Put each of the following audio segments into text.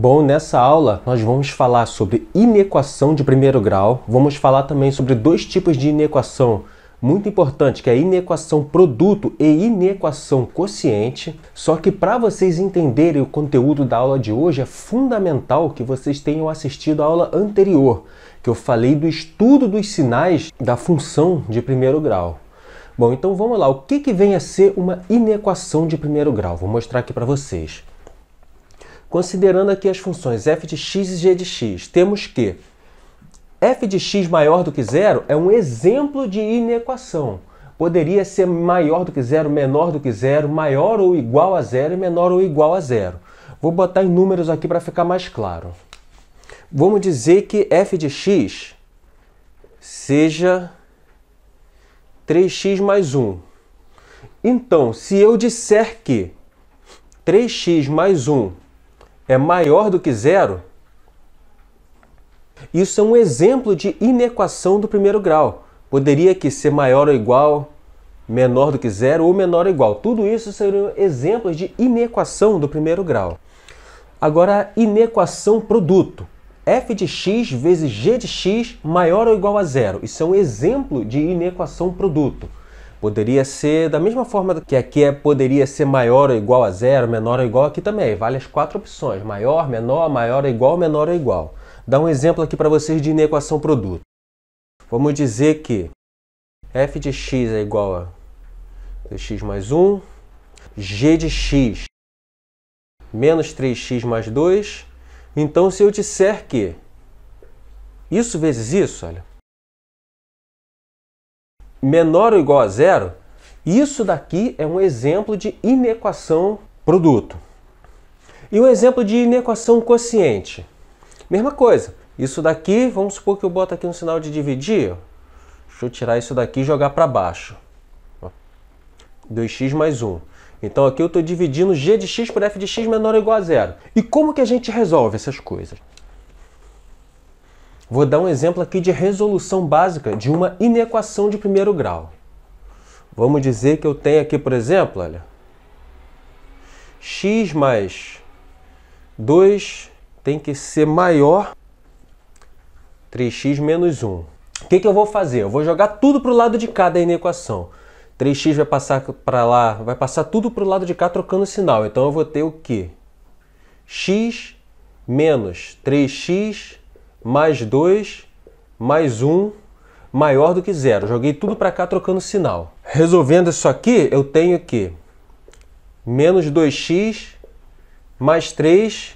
Bom, nessa aula nós vamos falar sobre inequação de primeiro grau, vamos falar também sobre dois tipos de inequação muito importante, que é a inequação produto e inequação quociente. Só que para vocês entenderem o conteúdo da aula de hoje, é fundamental que vocês tenham assistido a aula anterior, que eu falei do estudo dos sinais da função de primeiro grau. Bom, então vamos lá. O que, que vem a ser uma inequação de primeiro grau? Vou mostrar aqui para vocês. Considerando aqui as funções f de x e g de x, temos que f de x maior do que zero é um exemplo de inequação. Poderia ser maior do que zero, menor do que zero, maior ou igual a zero e menor ou igual a zero. Vou botar em números aqui para ficar mais claro. Vamos dizer que f de x seja 3x mais 1. Então, se eu disser que 3x mais 1 é maior do que zero, isso é um exemplo de inequação do primeiro grau. Poderia que ser maior ou igual, menor do que zero ou menor ou igual. Tudo isso seriam exemplos de inequação do primeiro grau. Agora, a inequação produto. f de x vezes g de x maior ou igual a zero. Isso é um exemplo de inequação produto. Poderia ser da mesma forma que aqui é, poderia ser maior ou igual a zero, menor ou igual aqui também. É, vale as quatro opções: maior, menor, maior ou igual, menor ou igual. Dá um exemplo aqui para vocês de inequação produto. Vamos dizer que f de x é igual a x mais 1, g de x menos 3x mais 2. Então, se eu disser que isso vezes isso, olha, menor ou igual a zero, isso daqui é um exemplo de inequação produto. E um exemplo de inequação quociente. Mesma coisa. Isso daqui, vamos supor que eu boto aqui um sinal de dividir. Deixa eu tirar isso daqui e jogar para baixo. 2x mais 1. Então aqui eu estou dividindo g de x por f de x menor ou igual a zero. E como que a gente resolve essas coisas? Vou dar um exemplo aqui de resolução básica de uma inequação de primeiro grau. Vamos dizer que eu tenho aqui, por exemplo, olha, x mais 2 tem que ser maior 3x menos 1. O que, que eu vou fazer? Eu vou jogar tudo para o lado de cá da inequação. 3x vai passar para lá, vai passar tudo para o lado de cá trocando sinal. Então eu vou ter o quê? x menos 3x mais 2, mais 1, um, maior do que zero. Joguei tudo para cá trocando sinal. Resolvendo isso aqui, eu tenho que menos 2x mais 3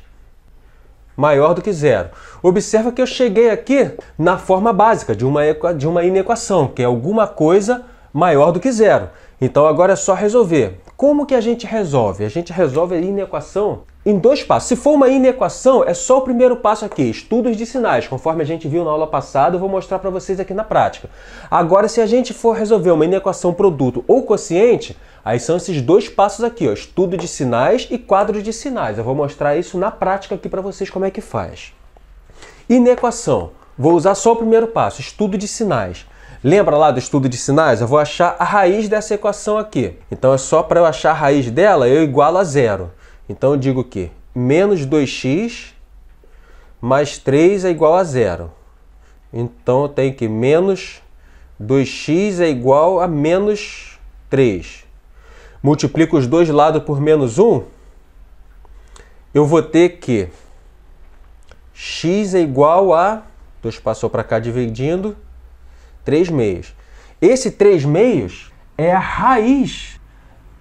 maior do que zero. Observa que eu cheguei aqui na forma básica de uma, de uma inequação, que é alguma coisa maior do que zero. Então agora é só resolver. Como que a gente resolve? A gente resolve a inequação em dois passos. Se for uma inequação, é só o primeiro passo aqui, estudos de sinais. Conforme a gente viu na aula passada, eu vou mostrar para vocês aqui na prática. Agora, se a gente for resolver uma inequação produto ou quociente, aí são esses dois passos aqui, ó, estudo de sinais e quadro de sinais. Eu vou mostrar isso na prática aqui para vocês como é que faz. Inequação. Vou usar só o primeiro passo, estudo de sinais. Lembra lá do estudo de sinais? Eu vou achar a raiz dessa equação aqui. Então é só para eu achar a raiz dela, eu igualo a zero. Então eu digo que menos 2x mais 3 é igual a zero. Então eu tenho que menos 2x é igual a menos 3. Multiplico os dois lados por menos 1, eu vou ter que x é igual a, 2 passou para cá dividindo, 3 meios. Esse 3 meios é a raiz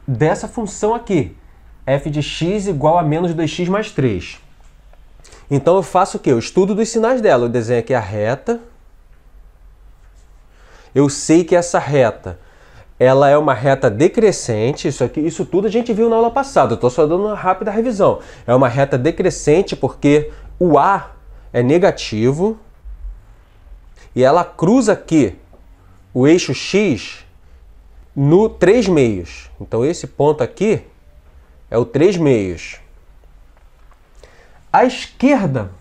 dessa função aqui, f de x igual a menos 2x mais 3. Então eu faço o quê? Eu estudo dos sinais dela. Eu desenho aqui a reta. Eu sei que essa reta ela é uma reta decrescente, isso aqui, isso tudo a gente viu na aula passada, estou só dando uma rápida revisão. É uma reta decrescente porque o A é negativo e ela cruza aqui o eixo X no 3 meios. Então esse ponto aqui é o 3 meios. A esquerda,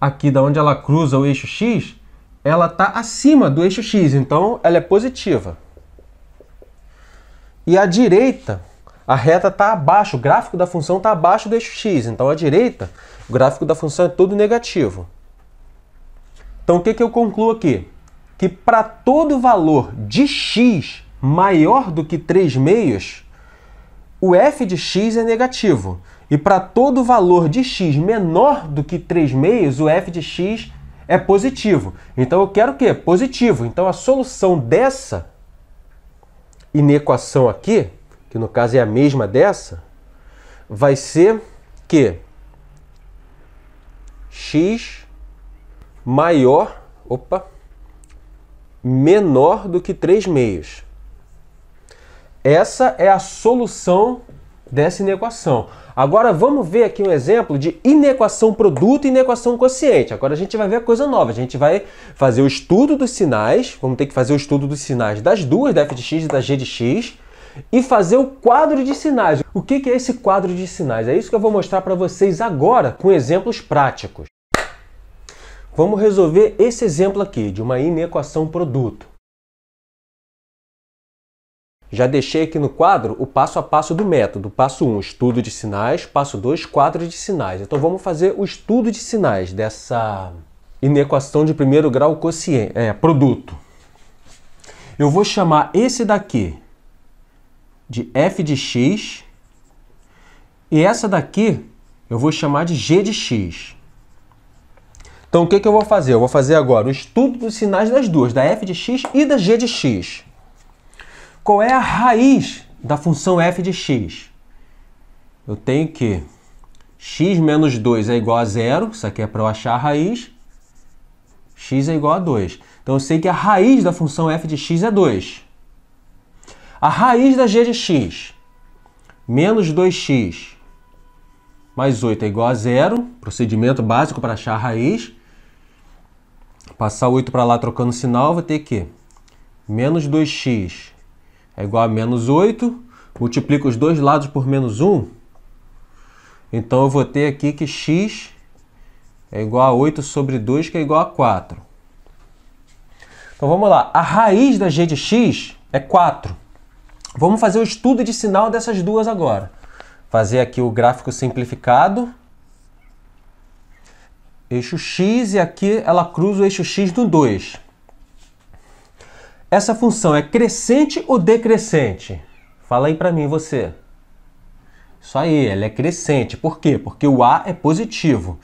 aqui da onde ela cruza o eixo X, ela está acima do eixo X, então ela é positiva. E a direita, a reta está abaixo, o gráfico da função está abaixo do eixo X, então a direita, o gráfico da função é todo negativo. Então o que, que eu concluo aqui? Que para todo valor de x maior do que 3 meios, o f de x é negativo. E para todo valor de x menor do que 3 meios, o f de x é positivo. Então eu quero o quê? Positivo. Então a solução dessa inequação aqui, que no caso é a mesma dessa, vai ser que x maior, opa, menor do que 3 meios. Essa é a solução dessa inequação. Agora vamos ver aqui um exemplo de inequação produto e inequação quociente. Agora a gente vai ver a coisa nova. A gente vai fazer o estudo dos sinais, vamos ter que fazer o estudo dos sinais das duas, da f de x e da g de x, e fazer o quadro de sinais. O que é esse quadro de sinais? É isso que eu vou mostrar para vocês agora com exemplos práticos. Vamos resolver esse exemplo aqui de uma inequação produto. Já deixei aqui no quadro o passo a passo do método. Passo 1, estudo de sinais. Passo 2, quadro de sinais. Então vamos fazer o estudo de sinais dessa inequação de primeiro grau quociente, é, produto. Eu vou chamar esse daqui de f de x e essa daqui eu vou chamar de g de x. Então o que, que eu vou fazer? Eu vou fazer agora o estudo dos sinais das duas, da f de x e da g de x qual é a raiz da função f de x? Eu tenho que x menos 2 é igual a zero, isso aqui é para eu achar a raiz, x é igual a 2. Então eu sei que a raiz da função f de x é 2. A raiz da g de x, menos 2x mais 8 é igual a zero, procedimento básico para achar a raiz. Passar 8 para lá trocando sinal, vou ter que menos 2x é igual a menos 8. Multiplico os dois lados por menos 1. Então eu vou ter aqui que x é igual a 8 sobre 2, que é igual a 4. Então vamos lá. A raiz da g de x é 4. Vamos fazer o estudo de sinal dessas duas agora. Fazer aqui o gráfico simplificado. Eixo x e aqui ela cruza o eixo x no 2. Essa função é crescente ou decrescente? Fala aí para mim você. Isso aí, ela é crescente. Por quê? Porque o a é positivo.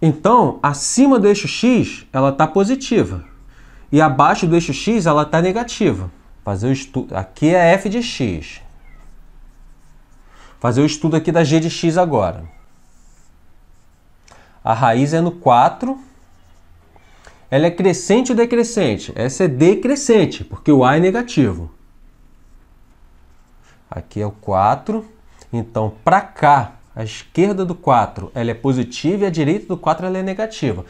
Então, acima do eixo x, ela está positiva. E abaixo do eixo x, ela está negativa. Fazer o estudo. Aqui é f de x. Fazer o estudo aqui da g de x agora. A raiz é no 4 ela é crescente ou decrescente? Essa é decrescente, porque o A é negativo. Aqui é o 4. Então, para cá, a esquerda do 4 ela é positiva e a direita do 4 ela é negativa.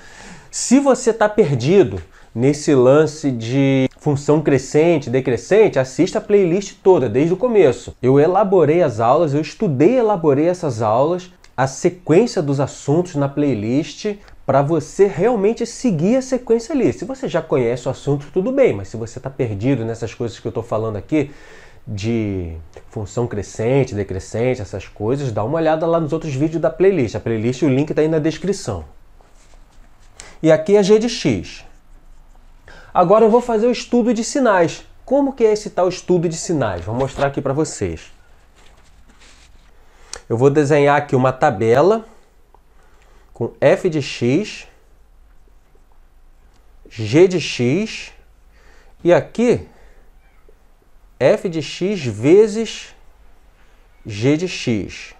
Se você está perdido nesse lance de função crescente, decrescente, assista a playlist toda, desde o começo. Eu elaborei as aulas, eu estudei e elaborei essas aulas, a sequência dos assuntos na playlist para você realmente seguir a sequência ali. Se você já conhece o assunto, tudo bem, mas se você está perdido nessas coisas que eu estou falando aqui, de função crescente, decrescente, essas coisas, dá uma olhada lá nos outros vídeos da playlist. A playlist, o link está aí na descrição. E aqui é a G de X. Agora eu vou fazer o estudo de sinais. Como que é esse tal estudo de sinais? Vou mostrar aqui para vocês. Eu vou desenhar aqui uma tabela com f de x, g de x, e aqui f de x vezes g de x.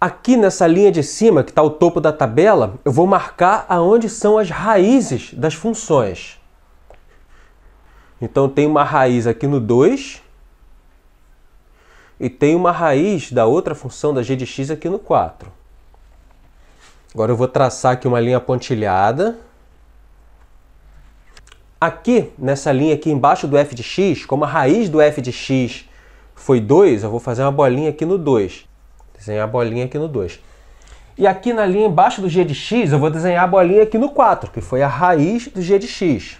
Aqui nessa linha de cima, que está o topo da tabela, eu vou marcar aonde são as raízes das funções. Então, tem uma raiz aqui no 2, e tem uma raiz da outra função da g de x aqui no 4. Agora eu vou traçar aqui uma linha pontilhada. Aqui, nessa linha aqui embaixo do f de x, como a raiz do f de x foi 2, eu vou fazer uma bolinha aqui no 2. Desenhar a bolinha aqui no 2. E aqui na linha embaixo do g de x, eu vou desenhar a bolinha aqui no 4, que foi a raiz do g de x.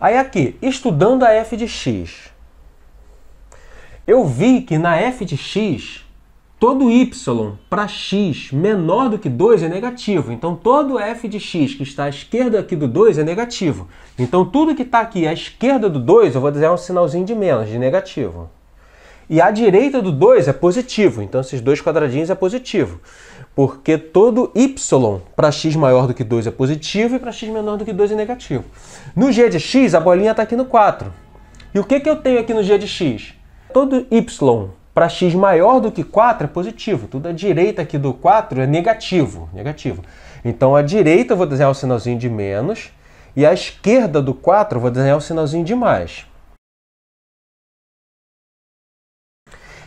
Aí aqui, estudando a f de x, eu vi que na f de x, todo y para x menor do que 2 é negativo. Então, todo f de x que está à esquerda aqui do 2 é negativo. Então, tudo que está aqui à esquerda do 2, eu vou dizer é um sinalzinho de menos, de negativo. E à direita do 2 é positivo. Então, esses dois quadradinhos é positivo. Porque todo y para x maior do que 2 é positivo e para x menor do que 2 é negativo. No g de x, a bolinha está aqui no 4. E o que, que eu tenho aqui no g de x? Todo y para x maior do que 4 é positivo. Tudo à direita aqui do 4 é negativo. negativo. Então, à direita eu vou desenhar o um sinalzinho de menos e à esquerda do 4 eu vou desenhar o um sinalzinho de mais.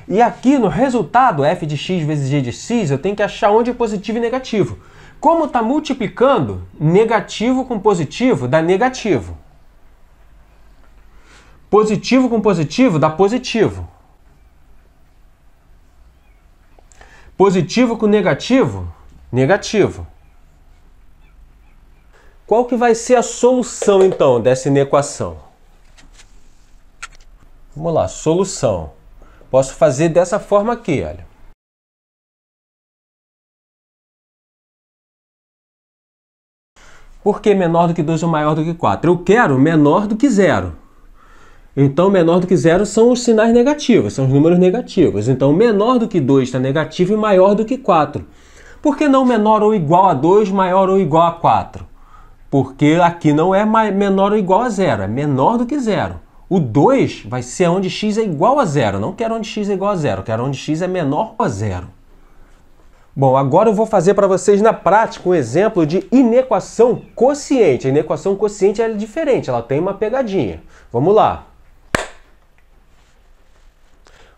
E aqui no resultado, f de x vezes g de x, eu tenho que achar onde é positivo e negativo. Como está multiplicando, negativo com positivo dá negativo. Positivo com positivo dá positivo. Positivo com negativo, negativo. Qual que vai ser a solução então dessa inequação? Vamos lá, solução. Posso fazer dessa forma aqui, olha. Por que menor do que 2 ou maior do que 4? Eu quero menor do que zero. Então, menor do que zero são os sinais negativos, são os números negativos. Então, menor do que 2 está negativo e maior do que 4. Por que não menor ou igual a 2, maior ou igual a 4? Porque aqui não é menor ou igual a zero, é menor do que zero. O 2 vai ser onde x é igual a zero. Não quero onde x é igual a zero, quero onde x é menor ou a zero. Bom, agora eu vou fazer para vocês na prática um exemplo de inequação quociente. A inequação quociente é diferente, ela tem uma pegadinha. Vamos lá.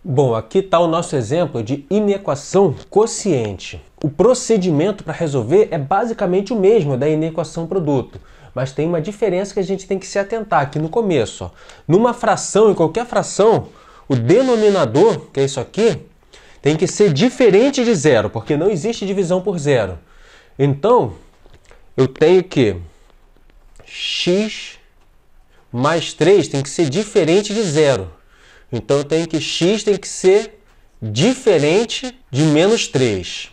Bom, aqui está o nosso exemplo de inequação quociente. O procedimento para resolver é basicamente o mesmo da inequação produto, mas tem uma diferença que a gente tem que se atentar aqui no começo. Ó. Numa fração, em qualquer fração, o denominador, que é isso aqui, tem que ser diferente de zero, porque não existe divisão por zero. Então, eu tenho que x mais 3 tem que ser diferente de zero. Então eu tenho que x tem que ser diferente de menos 3.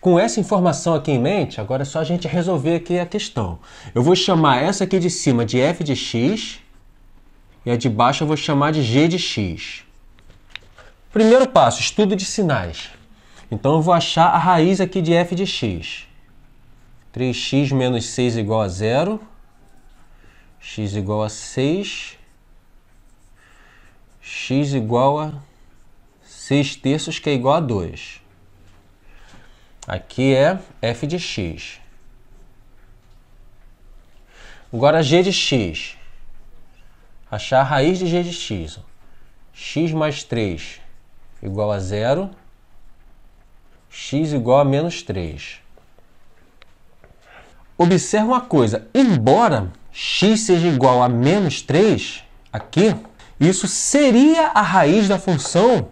Com essa informação aqui em mente, agora é só a gente resolver aqui a questão. Eu vou chamar essa aqui de cima de f de x e a de baixo eu vou chamar de g de x. Primeiro passo, estudo de sinais. Então eu vou achar a raiz aqui de f de x. 3x menos 6 igual a zero, x igual a 6 x igual a 6 terços, que é igual a 2. Aqui é f de x. Agora g de x. Achar a raiz de g de x. x mais 3 igual a 0. x igual a menos 3. Observe uma coisa. Embora x seja igual a menos 3, aqui... Isso seria a raiz da função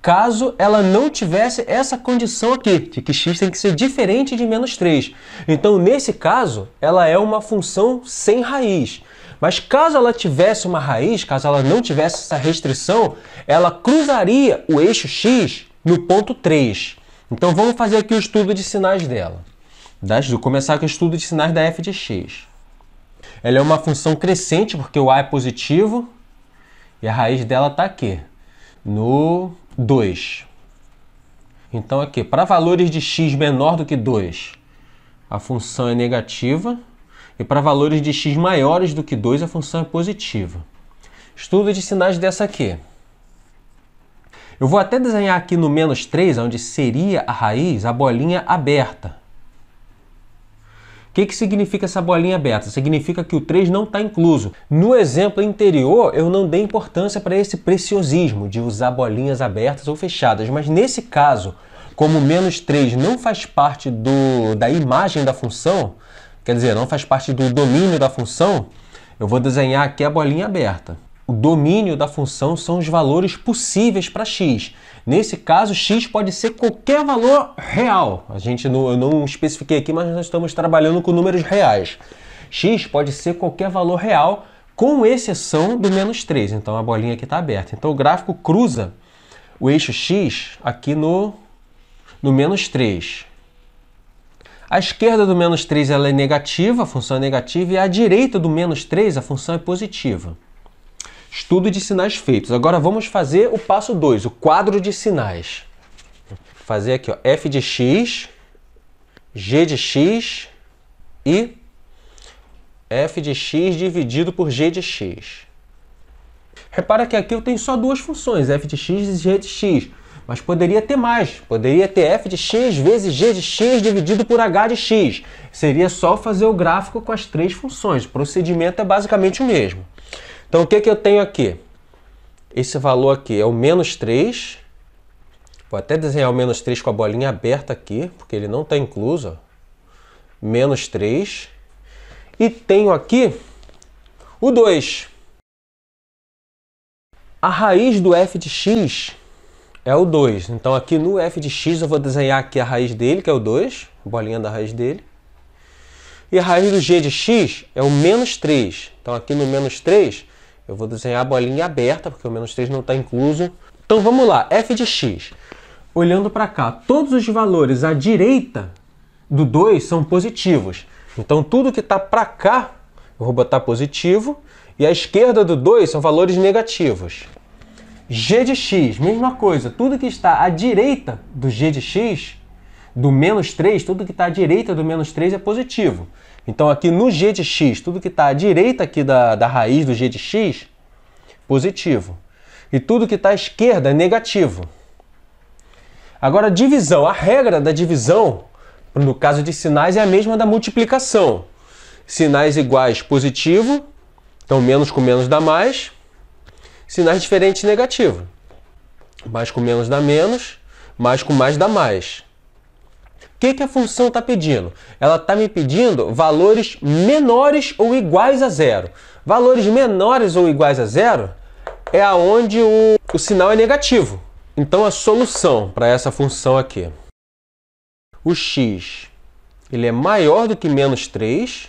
caso ela não tivesse essa condição aqui, de que x tem que ser diferente de menos 3. Então, nesse caso, ela é uma função sem raiz. Mas caso ela tivesse uma raiz, caso ela não tivesse essa restrição, ela cruzaria o eixo x no ponto 3. Então, vamos fazer aqui o estudo de sinais dela. vou começar com o estudo de sinais da f de x. Ela é uma função crescente, porque o a é positivo, e a raiz dela está aqui, no 2. Então aqui, para valores de x menor do que 2, a função é negativa. E para valores de x maiores do que 2, a função é positiva. Estudo de sinais dessa aqui. Eu vou até desenhar aqui no menos 3, onde seria a raiz, a bolinha aberta que, que significa essa bolinha aberta? Significa que o 3 não está incluso. No exemplo anterior, eu não dei importância para esse preciosismo de usar bolinhas abertas ou fechadas, mas nesse caso, como menos 3 não faz parte do, da imagem da função, quer dizer, não faz parte do domínio da função, eu vou desenhar aqui a bolinha aberta o domínio da função são os valores possíveis para x. Nesse caso, x pode ser qualquer valor real. A gente não, eu não especifiquei aqui, mas nós estamos trabalhando com números reais. x pode ser qualquer valor real, com exceção do menos 3. Então, a bolinha aqui está aberta. Então, o gráfico cruza o eixo x aqui no, no menos 3. A esquerda do menos 3 ela é negativa, a função é negativa, e a direita do menos 3 a função é positiva. Estudo de sinais feitos. Agora vamos fazer o passo 2, o quadro de sinais. Fazer aqui, ó, f de x, g de x e f de x dividido por g de x. Repara que aqui eu tenho só duas funções, f de x e g de x. Mas poderia ter mais. Poderia ter f de x vezes g de x dividido por h de x. Seria só fazer o gráfico com as três funções. O procedimento é basicamente o mesmo. Então o que, que eu tenho aqui? Esse valor aqui é o menos 3. Vou até desenhar o menos 3 com a bolinha aberta aqui, porque ele não está incluso. Menos 3. E tenho aqui o 2. A raiz do f de x é o 2. Então aqui no f de x eu vou desenhar aqui a raiz dele, que é o 2, bolinha da raiz dele. E a raiz do g de x é o menos 3. Então aqui no menos 3 eu vou desenhar a bolinha aberta, porque o menos 3 não está incluso. Então vamos lá, f de x. Olhando para cá, todos os valores à direita do 2 são positivos. Então tudo que está para cá, eu vou botar positivo. E à esquerda do 2 são valores negativos. g de x, mesma coisa. Tudo que está à direita do g de x, do menos 3, tudo que está à direita do menos 3 é positivo. Então aqui no g de x, tudo que está à direita aqui da, da raiz do g de x, positivo. E tudo que está à esquerda é negativo. Agora, divisão. A regra da divisão, no caso de sinais, é a mesma da multiplicação. Sinais iguais, positivo. Então, menos com menos dá mais. Sinais diferentes, negativo. Mais com menos dá menos. Mais com mais dá mais que, que a função está pedindo? Ela está me pedindo valores menores ou iguais a zero. Valores menores ou iguais a zero é aonde o, o sinal é negativo. Então a solução para essa função aqui, o x ele é maior do que menos 3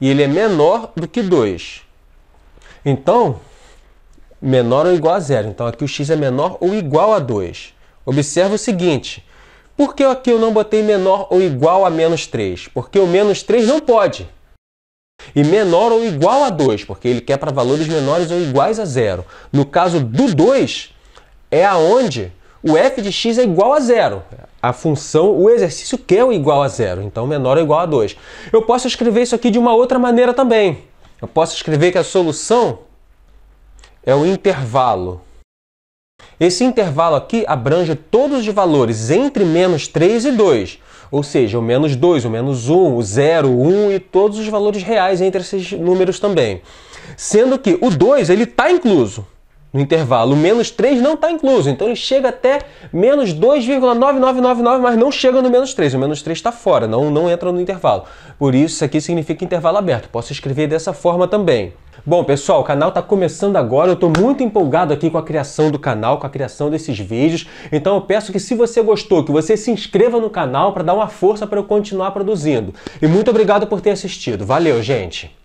e ele é menor do que 2. Então, menor ou igual a zero. Então aqui o x é menor ou igual a 2. Observe o seguinte, por que aqui eu não botei menor ou igual a menos 3? Porque o menos 3 não pode. E menor ou igual a 2, porque ele quer para valores menores ou iguais a zero. No caso do 2, é aonde o f de x é igual a zero. A função, o exercício quer é o igual a zero, então menor ou igual a 2. Eu posso escrever isso aqui de uma outra maneira também. Eu posso escrever que a solução é o intervalo esse intervalo aqui abrange todos os valores entre menos 3 e 2, ou seja, o menos 2, o menos 1, o 0, o 1 e todos os valores reais entre esses números também. Sendo que o 2 está incluso, no intervalo. O menos 3 não está incluso, então ele chega até menos 2,9999, mas não chega no menos 3. O menos 3 está fora, não, não entra no intervalo. Por isso, isso aqui significa intervalo aberto. Posso escrever dessa forma também. Bom, pessoal, o canal está começando agora. Eu estou muito empolgado aqui com a criação do canal, com a criação desses vídeos. Então eu peço que se você gostou, que você se inscreva no canal para dar uma força para eu continuar produzindo. E muito obrigado por ter assistido. Valeu, gente!